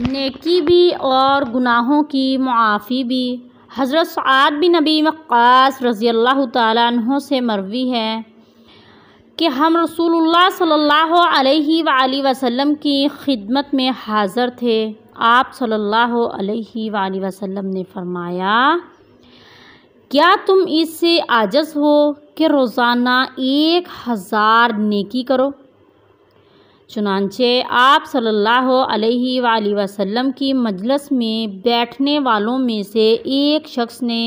नेकी भी और गुनाहों की मुआफ़ी भी हज़रत सद बिन नबी वक्स रज़ी अल्लाह तहों से मरवी है कि हम रसूलुल्लाह सल्लल्लाहु अलैहि वसल्लम की खिदमत में हाज़र थे आप सल्लल्लाहु अलैहि वसल्लम ने फरमाया क्या तुम इससे आजज हो कि रोज़ाना एक हज़ार नेकी करो चुनानचे आप सल्लल्लाहु अलैहि वसल्लम की मजलस में बैठने वालों में से एक शख्स ने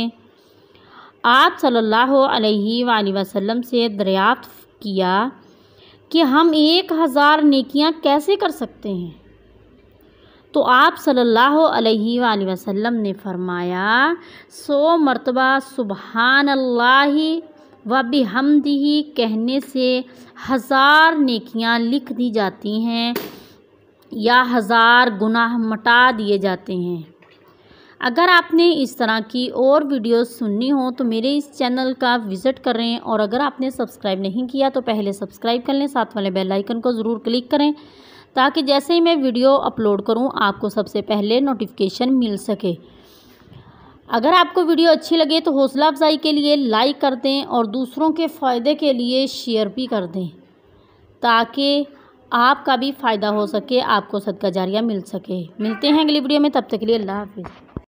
आप सल्लल्लाहु अलैहि वसल्लम से दरियाफ्त किया कि हम एक हज़ार नेकियां कैसे कर सकते हैं तो आप सल्लल्लाहु अलैहि वसल्लम ने फरमाया सौ मरतबा सुबहानल्ला व बिहमदिही कहने से हज़ार नेकियां लिख दी जाती हैं या हज़ार गुनाह मटा दिए जाते हैं अगर आपने इस तरह की और वीडियो सुननी हो तो मेरे इस चैनल का विज़िट करें और अगर आपने सब्सक्राइब नहीं किया तो पहले सब्सक्राइब कर लें साथ वाले बेल आइकन को ज़रूर क्लिक करें ताकि जैसे ही मैं वीडियो अपलोड करूं आपको सबसे पहले नोटिफिकेशन मिल सके अगर आपको वीडियो अच्छी लगे तो हौसला अफजाई के लिए लाइक कर दें और दूसरों के फ़ायदे के लिए शेयर भी कर दें ताकि आपका भी फ़ायदा हो सके आपको सदका जारिया मिल सके मिलते हैं अगली वीडियो में तब तक के लिए अल्लाह हाफिज़